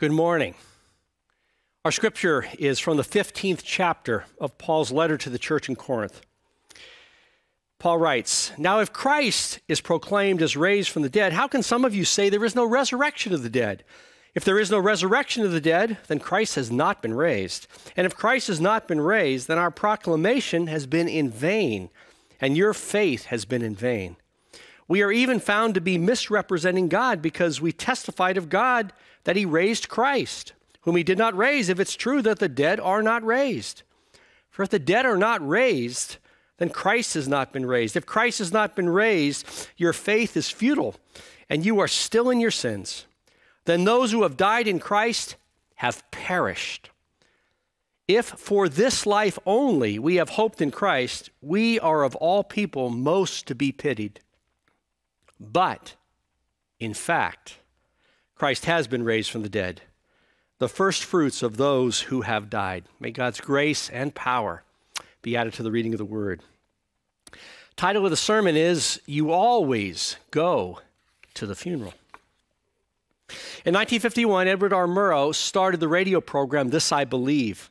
Good morning. Our scripture is from the 15th chapter of Paul's letter to the church in Corinth. Paul writes, Now if Christ is proclaimed as raised from the dead, how can some of you say there is no resurrection of the dead? If there is no resurrection of the dead, then Christ has not been raised. And if Christ has not been raised, then our proclamation has been in vain, and your faith has been in vain. We are even found to be misrepresenting God because we testified of God that he raised Christ, whom he did not raise, if it's true that the dead are not raised. For if the dead are not raised, then Christ has not been raised. If Christ has not been raised, your faith is futile and you are still in your sins. Then those who have died in Christ have perished. If for this life only we have hoped in Christ, we are of all people most to be pitied. But, in fact, Christ has been raised from the dead, the firstfruits of those who have died. May God's grace and power be added to the reading of the word. Title of the sermon is You Always Go to the Funeral. In 1951, Edward R. Murrow started the radio program This I Believe.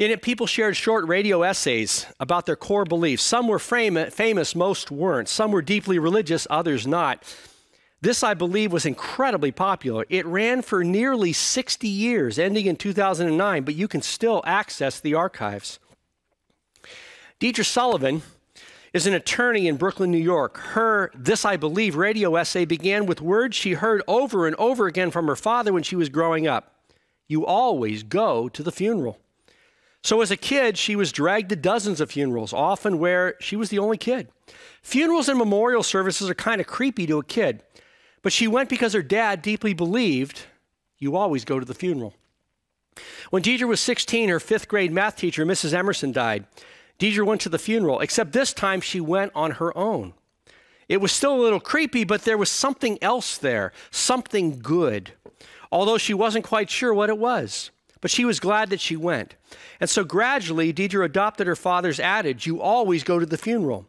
In it, people shared short radio essays about their core beliefs. Some were fam- famous, most weren't. Some were deeply religious, others not. This, I believe, was incredibly popular. It ran for nearly 60 years, ending in 2009, but you can still access the archives. Deidre Sullivan is an attorney in Brooklyn, New York. Her This I Believe radio essay began with words she heard over and over again from her father when she was growing up You always go to the funeral. So as a kid, she was dragged to dozens of funerals, often where she was the only kid. Funerals and memorial services are kind of creepy to a kid, but she went because her dad deeply believed you always go to the funeral. When Deidre was 16, her fifth grade math teacher, Mrs. Emerson, died. Deidre went to the funeral, except this time she went on her own. It was still a little creepy, but there was something else there, something good, although she wasn't quite sure what it was. But she was glad that she went. And so gradually, Deidre adopted her father's adage you always go to the funeral.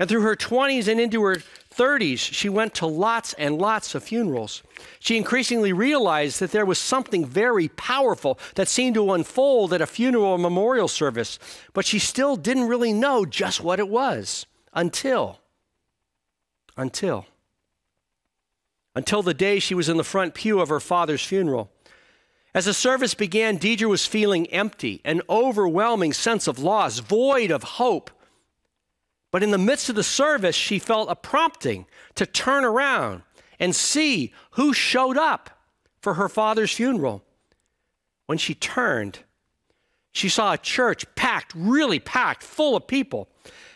And through her 20s and into her 30s, she went to lots and lots of funerals. She increasingly realized that there was something very powerful that seemed to unfold at a funeral or memorial service, but she still didn't really know just what it was until, until, until the day she was in the front pew of her father's funeral. As the service began, Deidre was feeling empty, an overwhelming sense of loss, void of hope. But in the midst of the service, she felt a prompting to turn around and see who showed up for her father's funeral. When she turned, she saw a church packed, really packed, full of people.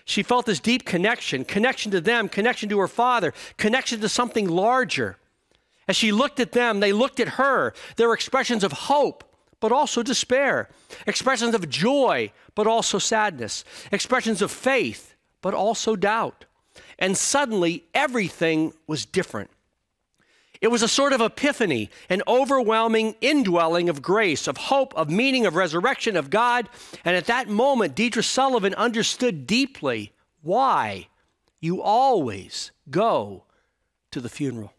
She felt this deep connection connection to them, connection to her father, connection to something larger. As she looked at them, they looked at her. There were expressions of hope, but also despair, expressions of joy, but also sadness, expressions of faith, but also doubt. And suddenly, everything was different. It was a sort of epiphany, an overwhelming indwelling of grace, of hope, of meaning, of resurrection, of God. And at that moment, Deidre Sullivan understood deeply why you always go to the funeral.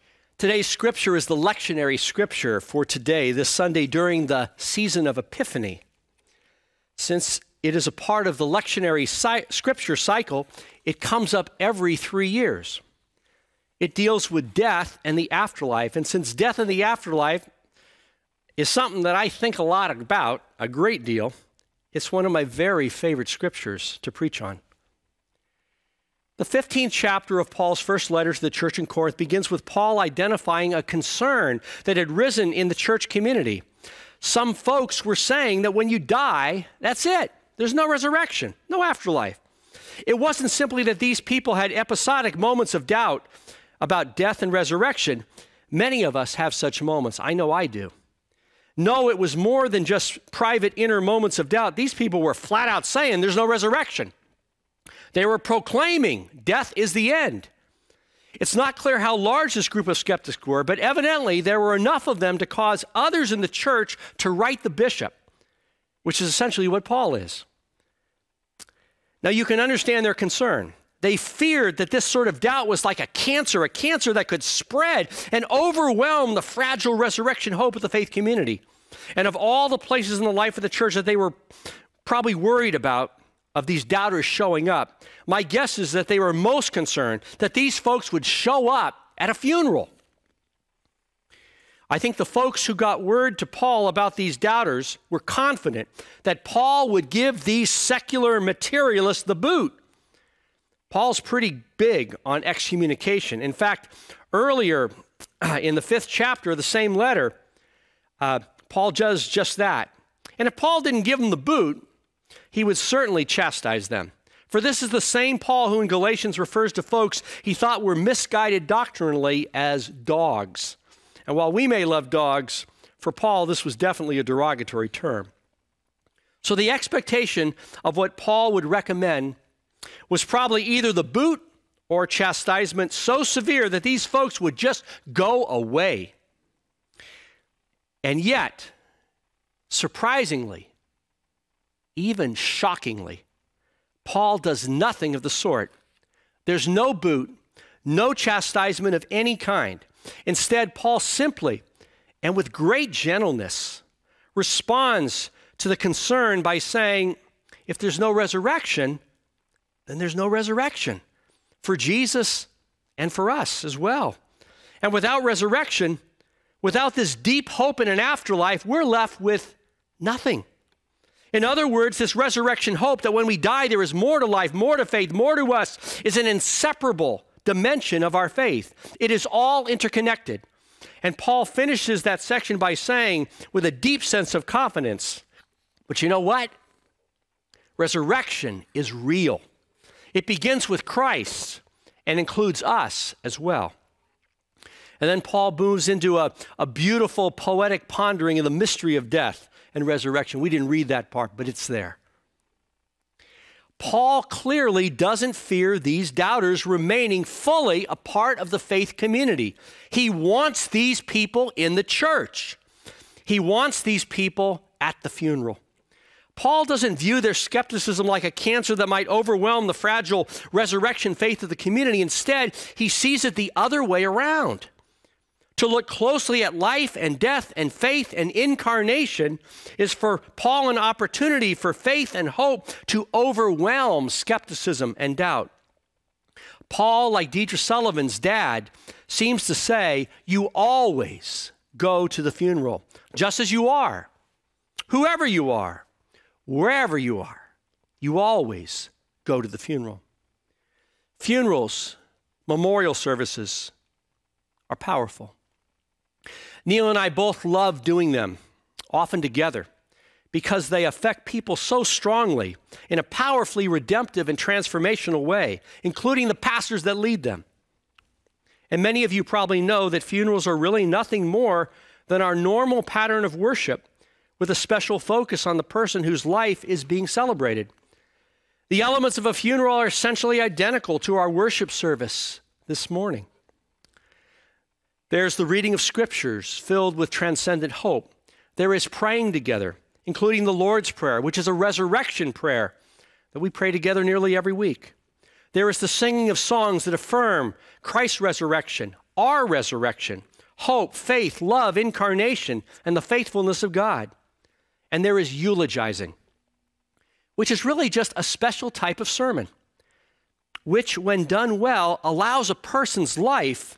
Today's scripture is the lectionary scripture for today, this Sunday during the season of Epiphany. Since it is a part of the lectionary si scripture cycle, it comes up every three years. It deals with death and the afterlife. And since death and the afterlife is something that I think a lot about, a great deal, it's one of my very favorite scriptures to preach on. The 15th chapter of Paul's first letter to the church in Corinth begins with Paul identifying a concern that had risen in the church community. Some folks were saying that when you die, that's it. There's no resurrection, no afterlife. It wasn't simply that these people had episodic moments of doubt about death and resurrection. Many of us have such moments. I know I do. No, it was more than just private inner moments of doubt. These people were flat out saying there's no resurrection. They were proclaiming death is the end. It's not clear how large this group of skeptics were, but evidently there were enough of them to cause others in the church to write the bishop, which is essentially what Paul is. Now you can understand their concern. They feared that this sort of doubt was like a cancer, a cancer that could spread and overwhelm the fragile resurrection hope of the faith community. And of all the places in the life of the church that they were probably worried about, of these doubters showing up, my guess is that they were most concerned that these folks would show up at a funeral. I think the folks who got word to Paul about these doubters were confident that Paul would give these secular materialists the boot. Paul's pretty big on excommunication. In fact, earlier in the fifth chapter of the same letter, uh, Paul does just that. And if Paul didn't give them the boot, he would certainly chastise them. For this is the same Paul who in Galatians refers to folks he thought were misguided doctrinally as dogs. And while we may love dogs, for Paul, this was definitely a derogatory term. So the expectation of what Paul would recommend was probably either the boot or chastisement so severe that these folks would just go away. And yet, surprisingly, even shockingly, Paul does nothing of the sort. There's no boot, no chastisement of any kind. Instead, Paul simply and with great gentleness responds to the concern by saying, If there's no resurrection, then there's no resurrection for Jesus and for us as well. And without resurrection, without this deep hope in an afterlife, we're left with nothing. In other words, this resurrection hope that when we die, there is more to life, more to faith, more to us, is an inseparable dimension of our faith. It is all interconnected. And Paul finishes that section by saying, with a deep sense of confidence, but you know what? Resurrection is real. It begins with Christ and includes us as well. And then Paul moves into a, a beautiful poetic pondering of the mystery of death and resurrection. We didn't read that part, but it's there. Paul clearly doesn't fear these doubters remaining fully a part of the faith community. He wants these people in the church, he wants these people at the funeral. Paul doesn't view their skepticism like a cancer that might overwhelm the fragile resurrection faith of the community. Instead, he sees it the other way around to look closely at life and death and faith and incarnation is for Paul an opportunity for faith and hope to overwhelm skepticism and doubt. Paul, like Deidre Sullivan's dad, seems to say, You always go to the funeral, just as you are, whoever you are, wherever you are, you always go to the funeral. Funerals, memorial services are powerful. Neil and I both love doing them, often together, because they affect people so strongly in a powerfully redemptive and transformational way, including the pastors that lead them. And many of you probably know that funerals are really nothing more than our normal pattern of worship with a special focus on the person whose life is being celebrated. The elements of a funeral are essentially identical to our worship service this morning. There's the reading of scriptures filled with transcendent hope. There is praying together, including the Lord's Prayer, which is a resurrection prayer that we pray together nearly every week. There is the singing of songs that affirm Christ's resurrection, our resurrection, hope, faith, love, incarnation, and the faithfulness of God. And there is eulogizing, which is really just a special type of sermon, which, when done well, allows a person's life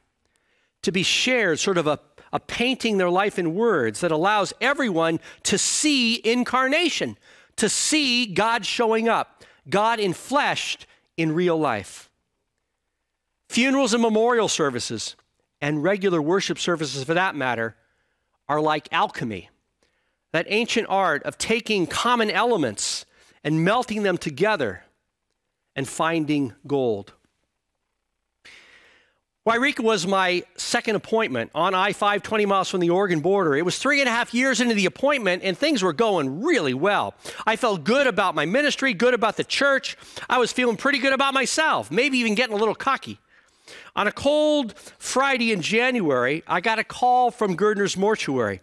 to be shared, sort of a, a painting their life in words that allows everyone to see incarnation, to see God showing up, God in fleshed in real life. Funerals and memorial services, and regular worship services for that matter, are like alchemy, that ancient art of taking common elements and melting them together and finding gold. Wairika was my second appointment on I 5, 20 miles from the Oregon border. It was three and a half years into the appointment, and things were going really well. I felt good about my ministry, good about the church. I was feeling pretty good about myself, maybe even getting a little cocky. On a cold Friday in January, I got a call from Gurner's mortuary.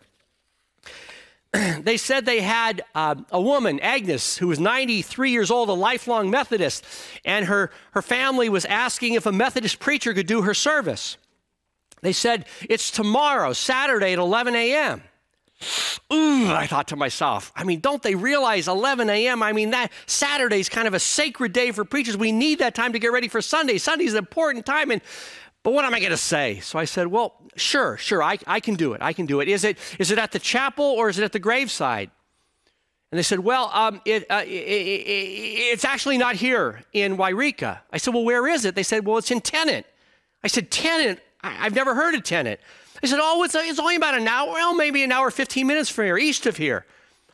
they said they had uh, a woman, Agnes, who was 93 years old, a lifelong Methodist, and her, her family was asking if a Methodist preacher could do her service. They said, It's tomorrow, Saturday at 11 a.m. Ooh, I thought to myself, I mean, don't they realize 11 a.m.? I mean, that Saturday is kind of a sacred day for preachers. We need that time to get ready for Sunday. Sunday's an important time. And, but what am I going to say? So I said, Well, Sure, sure, I, I can do it. I can do it. Is it is it at the chapel or is it at the graveside? And they said, Well, um, it, uh, it, it, it's actually not here in Wairika. I said, Well, where is it? They said, Well, it's in Tenant. I said, Tenant? I, have never heard of Tenant. I said, Oh, it's, it's only about an hour, well, maybe an hour, 15 minutes from here, east of here.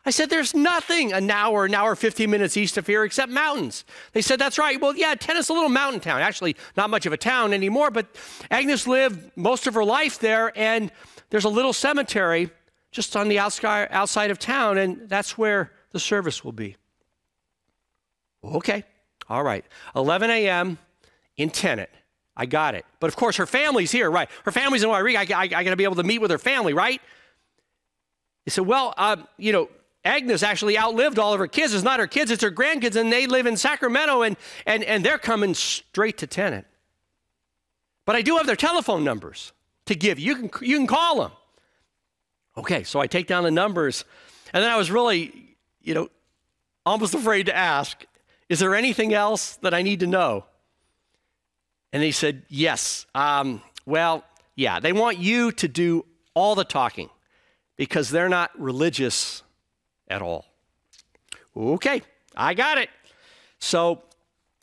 I said, there's nothing an hour, an hour, 15 minutes east of here except mountains. They said, that's right. Well, yeah, Tennis a little mountain town. Actually, not much of a town anymore, but Agnes lived most of her life there, and there's a little cemetery just on the outside of town, and that's where the service will be. Okay, all right. 11 a.m. in Tennant. I got it. But of course, her family's here, right? Her family's in Wairika. I, I, I got to be able to meet with her family, right? He said, well, uh, you know, Agnes actually outlived all of her kids. It's not her kids, it's her grandkids, and they live in Sacramento, and, and, and they're coming straight to Tenant. But I do have their telephone numbers to give you. You can, you can call them. Okay, so I take down the numbers, and then I was really, you know, almost afraid to ask, is there anything else that I need to know? And they said, yes. Um, well, yeah, they want you to do all the talking because they're not religious at all. Okay, I got it. So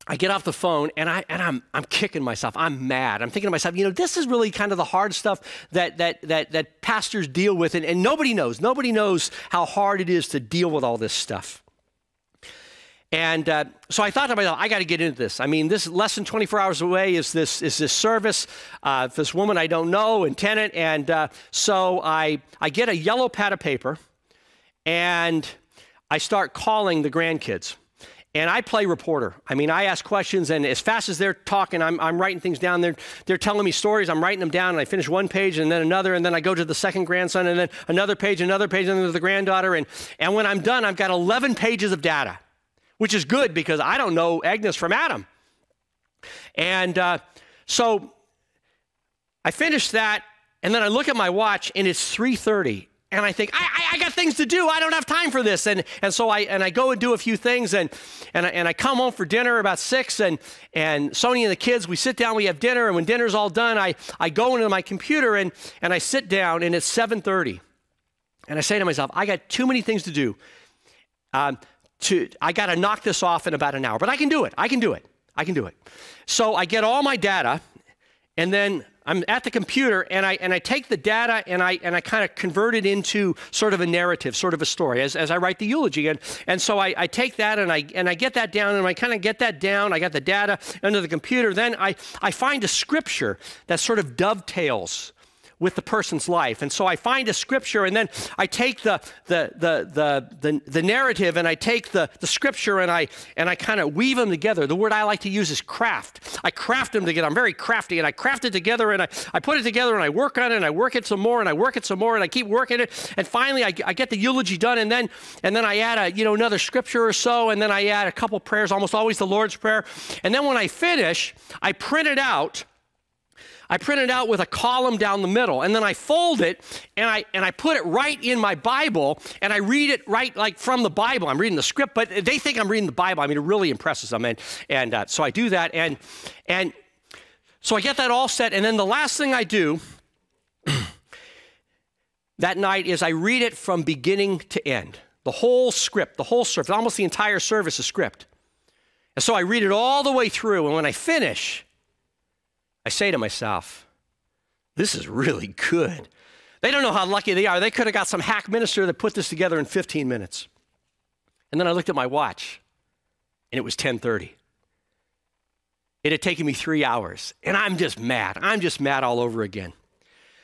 I get off the phone and I and I'm I'm kicking myself. I'm mad. I'm thinking to myself, you know, this is really kind of the hard stuff that that that that pastors deal with, and, and nobody knows. Nobody knows how hard it is to deal with all this stuff. And uh, so I thought to myself, I got to get into this. I mean, this less than 24 hours away is this is this service. Uh, this woman I don't know and tenant, and uh, so I I get a yellow pad of paper and I start calling the grandkids. And I play reporter. I mean, I ask questions, and as fast as they're talking, I'm, I'm writing things down. They're, they're telling me stories. I'm writing them down, and I finish one page and then another, and then I go to the second grandson, and then another page, another page, and then the granddaughter. And, and when I'm done, I've got 11 pages of data, which is good because I don't know Agnes from Adam. And uh, so I finish that, and then I look at my watch, and it's 3:30, and I think I, I, I, got things to do. I don't have time for this. And and so I and I go and do a few things and and I, and I come home for dinner about six and and Sony and the kids we sit down we have dinner and when dinner's all done I I go into my computer and and I sit down and it's seven thirty, and I say to myself I got too many things to do. Um, to I got to knock this off in about an hour, but I can do it. I can do it. I can do it. So I get all my data, and then I'm at the computer and I, and I take the data and I, and I kind of convert it into sort of a narrative, sort of a story as, as I write the eulogy. And, and so I, I take that and I, and I get that down and I kind of get that down. I got the data under the computer. Then I, I find a scripture that sort of dovetails with the person's life. And so I find a scripture and then I take the, the, the, the, the, narrative and I take the, the scripture and I, and I kind of weave them together. The word I like to use is craft. I craft them together. I'm very crafty and I craft it together and I, I put it together and I work on it and I work it some more and I work it some more and I keep working it. And finally I, I get the eulogy done and then, and then I add a, you know, another scripture or so and then I add a couple prayers, almost always the Lord's Prayer. And then when I finish, I print it out I print it out with a column down the middle, and then I fold it and I and I put it right in my Bible, and I read it right like from the Bible. I'm reading the script, but they think I'm reading the Bible. I mean, it really impresses them, and and uh, so I do that, and and so I get that all set, and then the last thing I do that night is I read it from beginning to end, the whole script, the whole service, almost the entire service is script, and so I read it all the way through, and when I finish. I say to myself, this is really good. They don't know how lucky they are. They could have got some hack minister that put this together in 15 minutes. And then I looked at my watch and it was 10:30. It had taken me 3 hours and I'm just mad. I'm just mad all over again.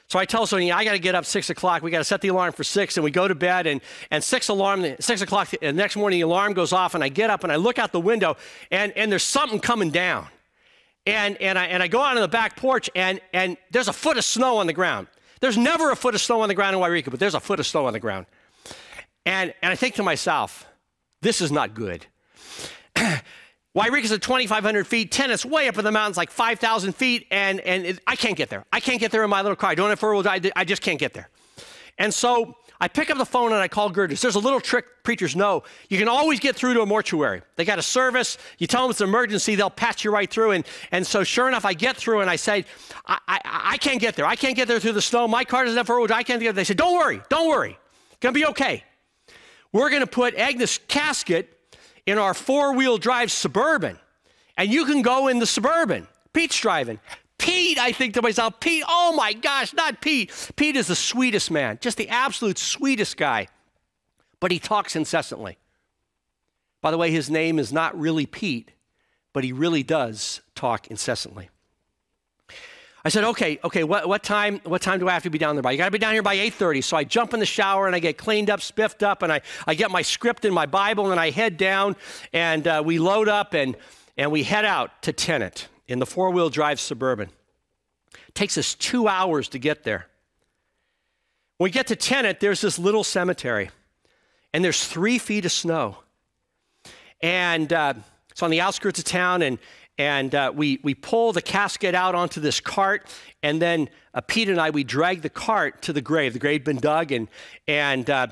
So I tell Sonia, I got to get up six o'clock. We got to set the alarm for six, and we go to bed. And and six alarm, six o'clock. the uh, next morning, the alarm goes off, and I get up and I look out the window, and and there's something coming down and, and, I, and I go out on the back porch, and, and there's a foot of snow on the ground. There's never a foot of snow on the ground in Wairika, but there's a foot of snow on the ground. And, and I think to myself, this is not good. Wairika's at 2,500 feet. Tennis way up in the mountains, like 5,000 feet, and, and it, I can't get there. I can't get there in my little car. I don't have four-wheel drive. I just can't get there. And so I pick up the phone and I call Gertrude. There's a little trick preachers know. You can always get through to a mortuary. They got a service. You tell them it's an emergency, they'll patch you right through. And, and so, sure enough, I get through and I say, I, I, I can't get there. I can't get there through the snow. My car doesn't have road. I can't get there. They said, Don't worry. Don't worry. It's going to be okay. We're going to put Agnes' casket in our four wheel drive Suburban. And you can go in the Suburban. Pete's driving. Pete, I think to myself, Pete, oh my gosh, not Pete. Pete is the sweetest man, just the absolute sweetest guy. But he talks incessantly. By the way, his name is not really Pete, but he really does talk incessantly. I said, okay, okay, what, what, time, what time do I have to be down there by? You gotta be down here by 8.30. So I jump in the shower and I get cleaned up, spiffed up, and I, I get my script and my Bible and I head down and uh, we load up and, and we head out to Tenant in the four wheel drive Suburban. It takes us two hours to get there. When we get to Tennant, there's this little cemetery, and there's three feet of snow. And uh, it's on the outskirts of town, and, and uh, we, we pull the casket out onto this cart, and then uh, Pete and I, we drag the cart to the grave. The grave had been dug, and, and, uh,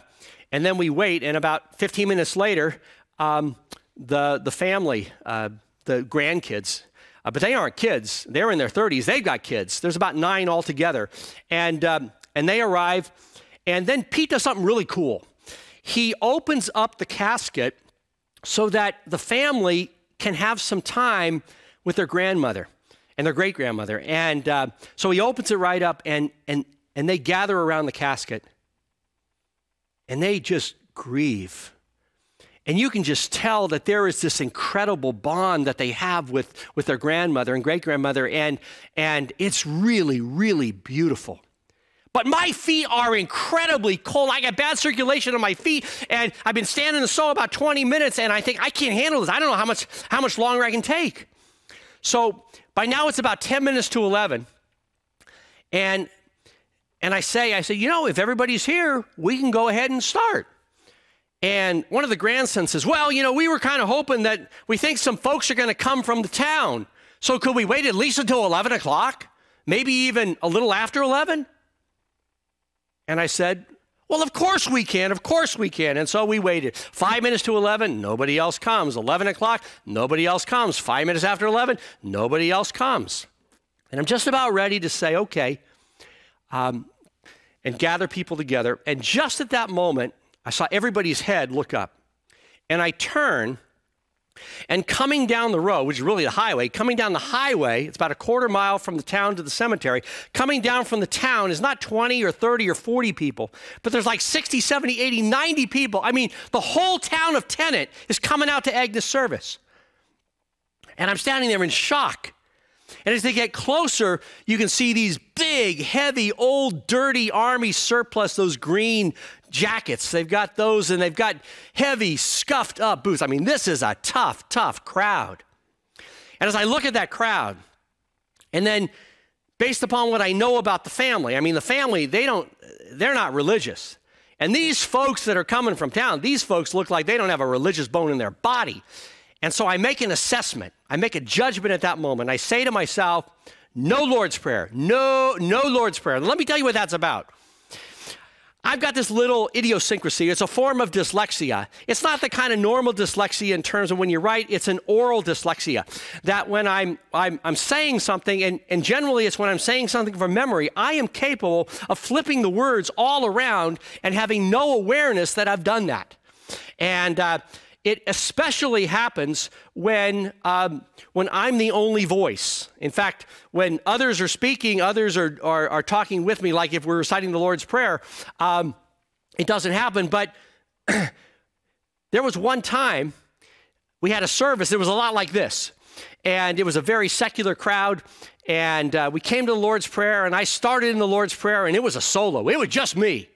and then we wait, and about 15 minutes later, um, the, the family, uh, the grandkids, uh, but they aren't kids. They're in their 30s. They've got kids. There's about nine altogether. And, um, and they arrive. And then Pete does something really cool. He opens up the casket so that the family can have some time with their grandmother and their great grandmother. And uh, so he opens it right up, and, and, and they gather around the casket and they just grieve and you can just tell that there is this incredible bond that they have with, with their grandmother and great grandmother. And, and it's really, really beautiful. But my feet are incredibly cold. I got bad circulation on my feet, and I've been standing in the snow about 20 minutes, and I think I can't handle this. I don't know how much, how much longer I can take. So by now it's about 10 minutes to 11. And, and I say, I say, you know, if everybody's here, we can go ahead and start. And one of the grandsons says, Well, you know, we were kind of hoping that we think some folks are going to come from the town. So could we wait at least until 11 o'clock? Maybe even a little after 11? And I said, Well, of course we can. Of course we can. And so we waited. Five minutes to 11, nobody else comes. 11 o'clock, nobody else comes. Five minutes after 11, nobody else comes. And I'm just about ready to say, Okay, um, and gather people together. And just at that moment, I saw everybody's head look up. And I turn, and coming down the road, which is really the highway, coming down the highway, it's about a quarter mile from the town to the cemetery. Coming down from the town is not 20 or 30 or 40 people, but there's like 60, 70, 80, 90 people. I mean, the whole town of Tennant is coming out to egg service. And I'm standing there in shock. And as they get closer, you can see these big, heavy, old, dirty army surplus, those green jackets. They've got those and they've got heavy, scuffed up boots. I mean, this is a tough, tough crowd. And as I look at that crowd, and then based upon what I know about the family, I mean, the family, they don't, they're not religious. And these folks that are coming from town, these folks look like they don't have a religious bone in their body. And so I make an assessment. I make a judgment at that moment. I say to myself, no Lord's Prayer, no, no Lord's Prayer. let me tell you what that's about. I've got this little idiosyncrasy. It's a form of dyslexia. It's not the kind of normal dyslexia in terms of when you write, it's an oral dyslexia. That when I'm, I'm, I'm saying something, and, and generally it's when I'm saying something from memory, I am capable of flipping the words all around and having no awareness that I've done that. And, uh, it especially happens when, um, when I'm the only voice. In fact, when others are speaking, others are, are, are talking with me, like if we're reciting the Lord's Prayer, um, it doesn't happen. But there was one time we had a service, it was a lot like this. And it was a very secular crowd. And uh, we came to the Lord's Prayer, and I started in the Lord's Prayer, and it was a solo. It was just me.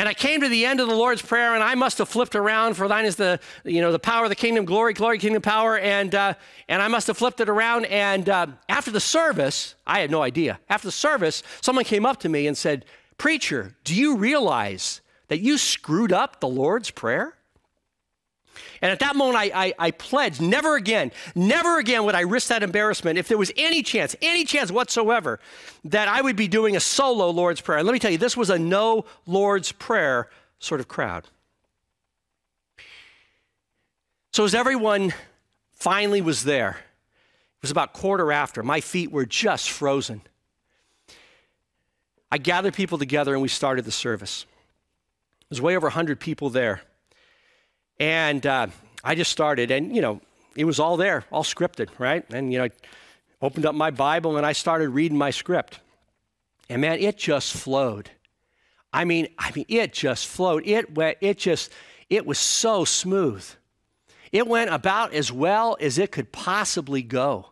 And I came to the end of the Lord's Prayer, and I must have flipped around. For thine is the, you know, the power of the kingdom, glory, glory, kingdom power. And uh, and I must have flipped it around. And uh, after the service, I had no idea. After the service, someone came up to me and said, "Preacher, do you realize that you screwed up the Lord's Prayer?" And at that moment, I, I, I pledged never again, never again would I risk that embarrassment if there was any chance, any chance whatsoever, that I would be doing a solo Lord's Prayer. And let me tell you, this was a no Lord's Prayer sort of crowd. So as everyone finally was there, it was about quarter after, my feet were just frozen. I gathered people together and we started the service. There's way over 100 people there. And uh, I just started, and you know, it was all there, all scripted, right? And you know, I opened up my Bible and I started reading my script. And man, it just flowed. I mean, I mean, it just flowed. It went, it just, it was so smooth. It went about as well as it could possibly go.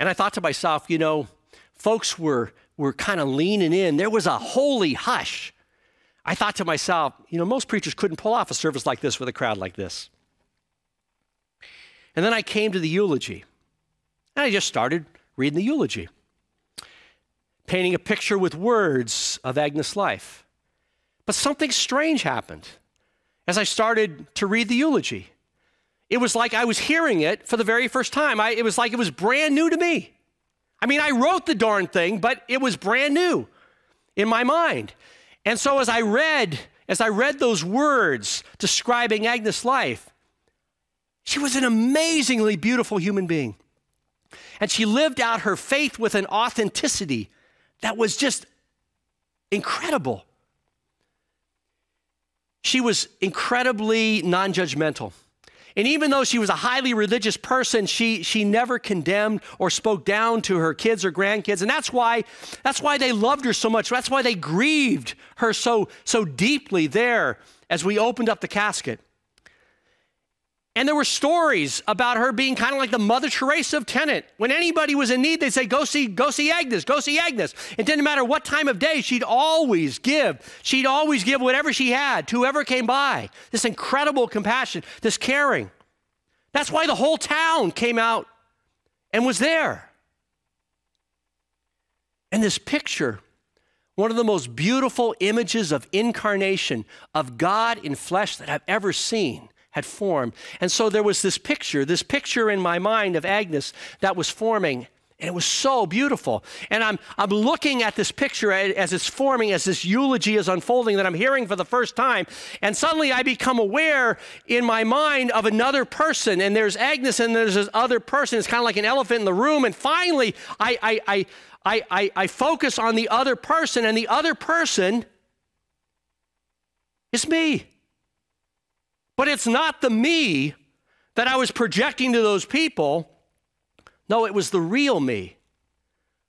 And I thought to myself, you know, folks were were kind of leaning in. There was a holy hush I thought to myself, you know, most preachers couldn't pull off a service like this with a crowd like this. And then I came to the eulogy, and I just started reading the eulogy, painting a picture with words of Agnes' life. But something strange happened as I started to read the eulogy. It was like I was hearing it for the very first time. I, it was like it was brand new to me. I mean, I wrote the darn thing, but it was brand new in my mind. And so as I read, as I read those words describing Agnes' life, she was an amazingly beautiful human being. And she lived out her faith with an authenticity that was just incredible. She was incredibly non judgmental. And even though she was a highly religious person, she, she never condemned or spoke down to her kids or grandkids. And that's why, that's why they loved her so much. That's why they grieved her so, so deeply there as we opened up the casket. And there were stories about her being kind of like the Mother Teresa of Tennant. When anybody was in need, they'd say, go see, go see Agnes, go see Agnes. It didn't matter what time of day, she'd always give. She'd always give whatever she had to whoever came by. This incredible compassion, this caring. That's why the whole town came out and was there. And this picture, one of the most beautiful images of incarnation, of God in flesh that I've ever seen had formed. And so there was this picture, this picture in my mind of Agnes that was forming. And it was so beautiful. And I'm, I'm looking at this picture as it's forming, as this eulogy is unfolding that I'm hearing for the first time. And suddenly I become aware in my mind of another person. And there's Agnes and there's this other person. It's kind of like an elephant in the room. And finally, I, I, I, I, I, I focus on the other person. And the other person is me. But it's not the me that I was projecting to those people. No, it was the real me,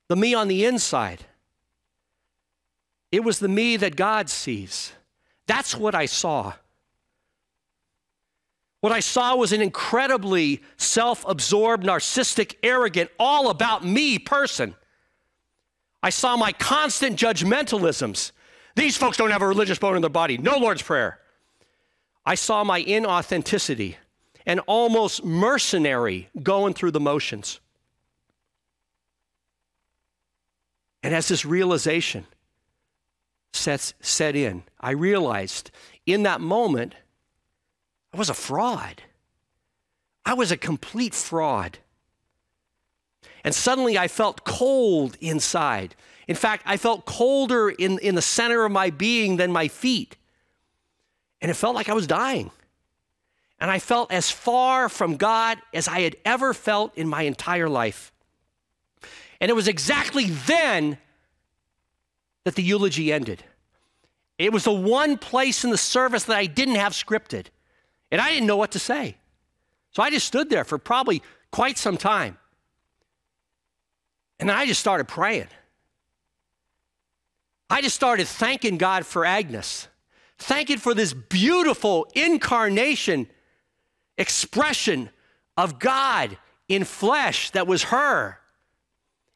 the me on the inside. It was the me that God sees. That's what I saw. What I saw was an incredibly self absorbed, narcissistic, arrogant, all about me person. I saw my constant judgmentalisms. These folks don't have a religious bone in their body, no Lord's Prayer. I saw my inauthenticity and almost mercenary going through the motions. And as this realization sets, set in, I realized in that moment, I was a fraud. I was a complete fraud. And suddenly I felt cold inside. In fact, I felt colder in, in the center of my being than my feet. And it felt like I was dying. And I felt as far from God as I had ever felt in my entire life. And it was exactly then that the eulogy ended. It was the one place in the service that I didn't have scripted. And I didn't know what to say. So I just stood there for probably quite some time. And then I just started praying. I just started thanking God for Agnes. Thank you for this beautiful incarnation expression of God in flesh that was her.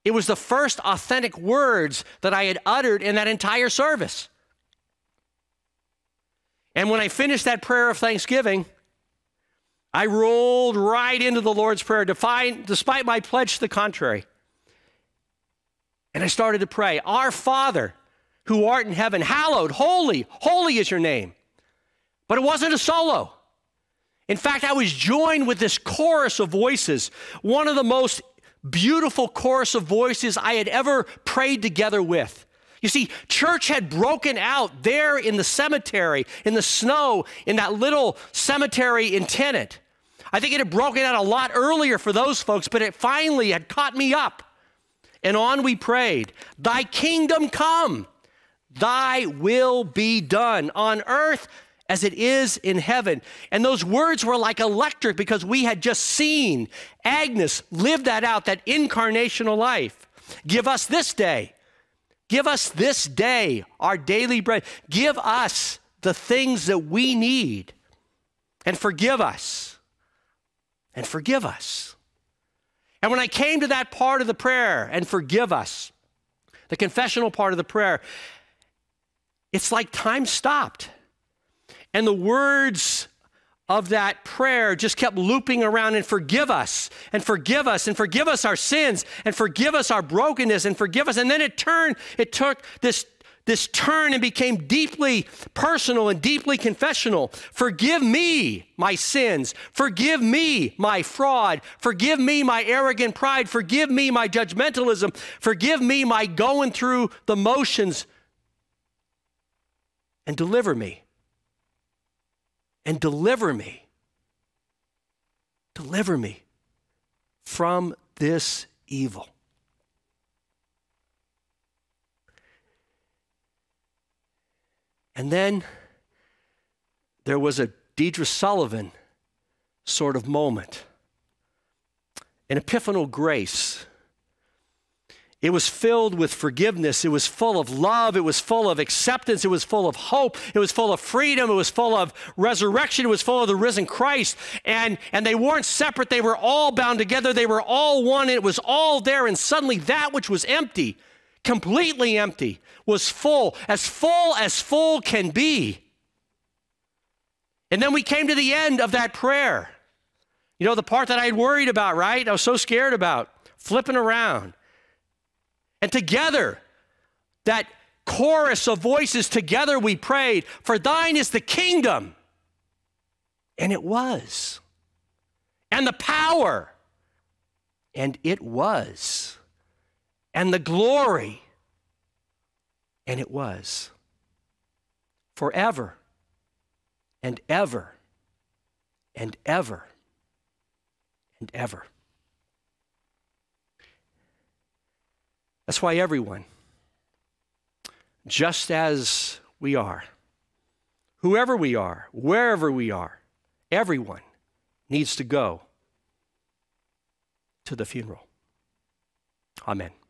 It was the first authentic words that I had uttered in that entire service. And when I finished that prayer of thanksgiving, I rolled right into the Lord's Prayer, despite my pledge to the contrary. And I started to pray, Our Father who art in heaven, hallowed, holy, holy is your name. But it wasn't a solo. In fact, I was joined with this chorus of voices, one of the most beautiful chorus of voices I had ever prayed together with. You see, church had broken out there in the cemetery, in the snow, in that little cemetery in Tennant. I think it had broken out a lot earlier for those folks, but it finally had caught me up. And on we prayed, Thy kingdom come, Thy will be done on earth as it is in heaven. And those words were like electric because we had just seen Agnes live that out, that incarnational life. Give us this day. Give us this day our daily bread. Give us the things that we need and forgive us. And forgive us. And when I came to that part of the prayer and forgive us, the confessional part of the prayer, it's like time stopped. And the words of that prayer just kept looping around and forgive us and forgive us and forgive us our sins and forgive us our brokenness and forgive us. And then it turned, it took this this turn and became deeply personal and deeply confessional. Forgive me my sins. Forgive me my fraud. Forgive me my arrogant pride. Forgive me my judgmentalism. Forgive me my going through the motions and deliver me. And deliver me. Deliver me from this evil. And then there was a Deidre Sullivan sort of moment, an epiphanal grace it was filled with forgiveness. It was full of love. It was full of acceptance. It was full of hope. It was full of freedom. It was full of resurrection. It was full of the risen Christ. And, and they weren't separate. They were all bound together. They were all one. it was all there. And suddenly that which was empty, completely empty, was full, as full as full can be. And then we came to the end of that prayer. You know, the part that I had worried about, right? I was so scared about flipping around. And together, that chorus of voices, together we prayed, For thine is the kingdom. And it was. And the power. And it was. And the glory. And it was. Forever and ever and ever and ever. That's why everyone, just as we are, whoever we are, wherever we are, everyone needs to go to the funeral. Amen.